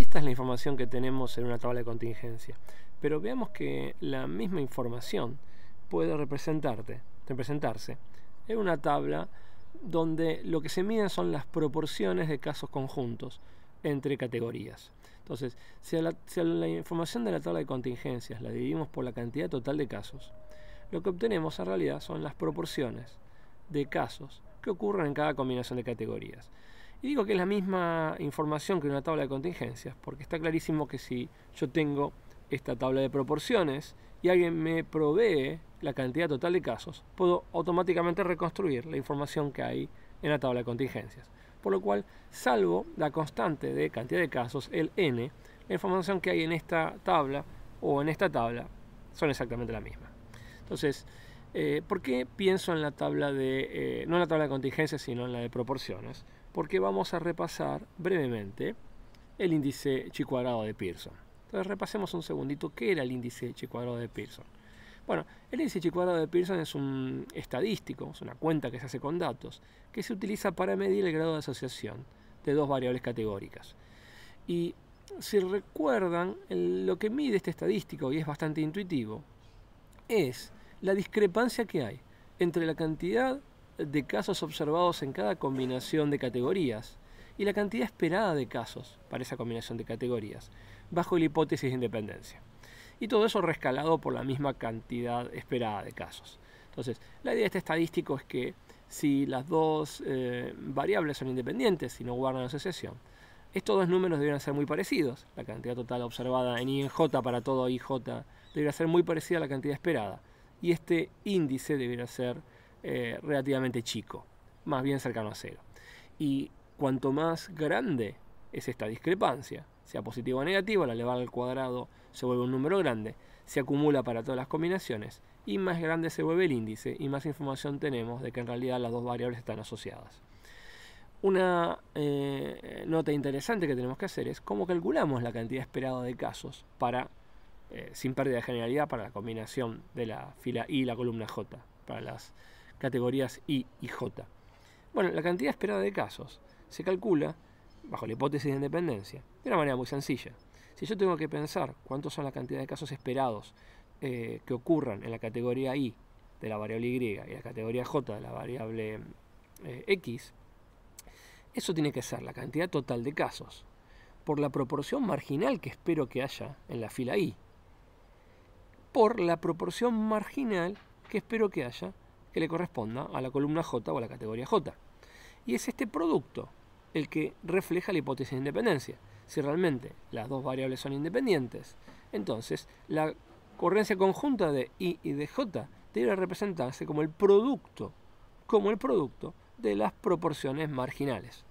Esta es la información que tenemos en una tabla de contingencia. Pero veamos que la misma información puede representarse en una tabla donde lo que se miden son las proporciones de casos conjuntos entre categorías. Entonces, si la, la información de la tabla de contingencias la dividimos por la cantidad total de casos, lo que obtenemos en realidad son las proporciones de casos que ocurren en cada combinación de categorías. Y digo que es la misma información que una tabla de contingencias, porque está clarísimo que si yo tengo esta tabla de proporciones y alguien me provee la cantidad total de casos, puedo automáticamente reconstruir la información que hay en la tabla de contingencias. Por lo cual, salvo la constante de cantidad de casos, el n, la información que hay en esta tabla o en esta tabla son exactamente la misma. Entonces, eh, ¿Por qué pienso en la tabla de, eh, no en la tabla de contingencias, sino en la de proporciones? Porque vamos a repasar brevemente el índice chi cuadrado de Pearson. Entonces repasemos un segundito qué era el índice chi cuadrado de Pearson. Bueno, el índice chi cuadrado de Pearson es un estadístico, es una cuenta que se hace con datos, que se utiliza para medir el grado de asociación de dos variables categóricas. Y si recuerdan, lo que mide este estadístico, y es bastante intuitivo, es la discrepancia que hay entre la cantidad de casos observados en cada combinación de categorías y la cantidad esperada de casos para esa combinación de categorías, bajo la hipótesis de independencia. Y todo eso rescalado por la misma cantidad esperada de casos. Entonces, la idea de este estadístico es que si las dos eh, variables son independientes y no guardan asociación, estos dos números deberían ser muy parecidos. La cantidad total observada en i j para todo IJ debería ser muy parecida a la cantidad esperada y este índice debería ser eh, relativamente chico, más bien cercano a cero. Y cuanto más grande es esta discrepancia, sea positiva o negativa, la elevada al cuadrado se vuelve un número grande, se acumula para todas las combinaciones y más grande se vuelve el índice y más información tenemos de que en realidad las dos variables están asociadas. Una eh, nota interesante que tenemos que hacer es cómo calculamos la cantidad esperada de casos para eh, sin pérdida de generalidad para la combinación de la fila I y la columna J, para las categorías I y J. Bueno, la cantidad esperada de casos se calcula bajo la hipótesis de independencia, de una manera muy sencilla. Si yo tengo que pensar cuántos son la cantidad de casos esperados eh, que ocurran en la categoría I de la variable Y y la categoría J de la variable eh, X, eso tiene que ser la cantidad total de casos por la proporción marginal que espero que haya en la fila I por la proporción marginal que espero que haya, que le corresponda a la columna J o a la categoría J. Y es este producto el que refleja la hipótesis de independencia. Si realmente las dos variables son independientes, entonces la corriente conjunta de I y de J debe representarse como el producto, como el producto de las proporciones marginales.